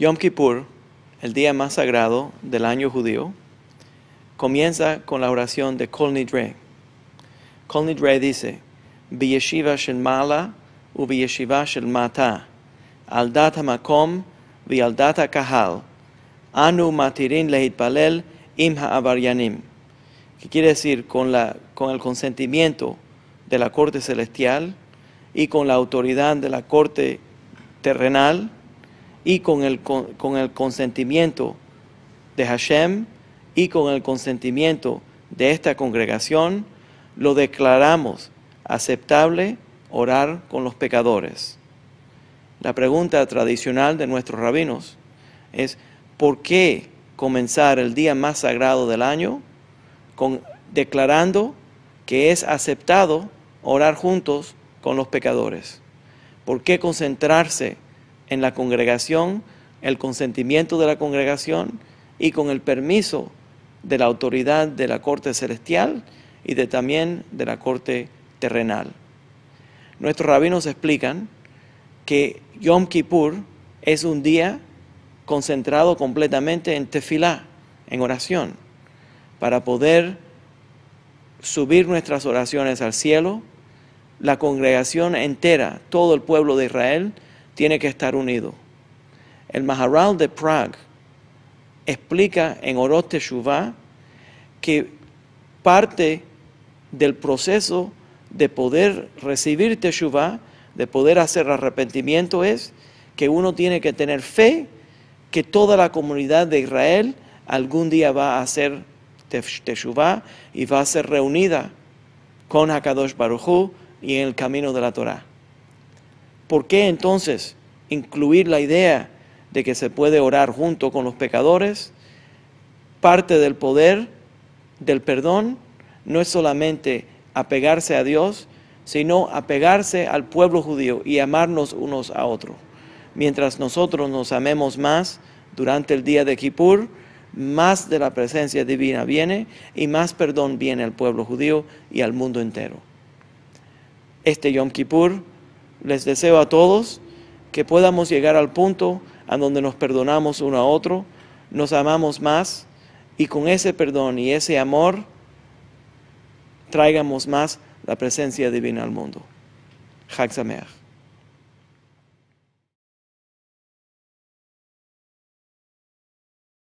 Yom Kippur, el día más sagrado del año judío, comienza con la oración de Kol Nidre. Kol Nidre dice, Biyeshiva shel mala u biyeshiva shel mata, al data makom vi al data kahal, anu matirin balel im ha'avaryanim. Que quiere decir con el consentimiento de la corte celestial y con la autoridad de la corte terrenal, y con el, con, el consentimiento de Hashem y con el consentimiento de esta congregación, lo declaramos aceptable orar con los pecadores. La pregunta tradicional de nuestros rabinos es, ¿por qué comenzar el día más sagrado del año con, declarando que es aceptado orar juntos con los pecadores? ¿Por qué concentrarse en la congregación, el consentimiento de la congregación y con el permiso de la autoridad de la corte celestial y de, también de la corte terrenal. Nuestros rabinos explican que Yom Kippur es un día concentrado completamente en tefilá, en oración, para poder subir nuestras oraciones al cielo, la congregación entera, todo el pueblo de Israel, tiene que estar unido. El Maharal de Prague explica en Oroz Teshuvah que parte del proceso de poder recibir Teshuvah, de poder hacer arrepentimiento, es que uno tiene que tener fe que toda la comunidad de Israel algún día va a hacer Teshuvah y va a ser reunida con Hakadosh Baruj y en el camino de la Torah. ¿Por qué entonces incluir la idea de que se puede orar junto con los pecadores? Parte del poder del perdón no es solamente apegarse a Dios, sino apegarse al pueblo judío y amarnos unos a otros. Mientras nosotros nos amemos más durante el día de Kippur, más de la presencia divina viene y más perdón viene al pueblo judío y al mundo entero. Este Yom Kippur les deseo a todos que podamos llegar al punto a donde nos perdonamos uno a otro, nos amamos más y con ese perdón y ese amor traigamos más la presencia divina al mundo. Chag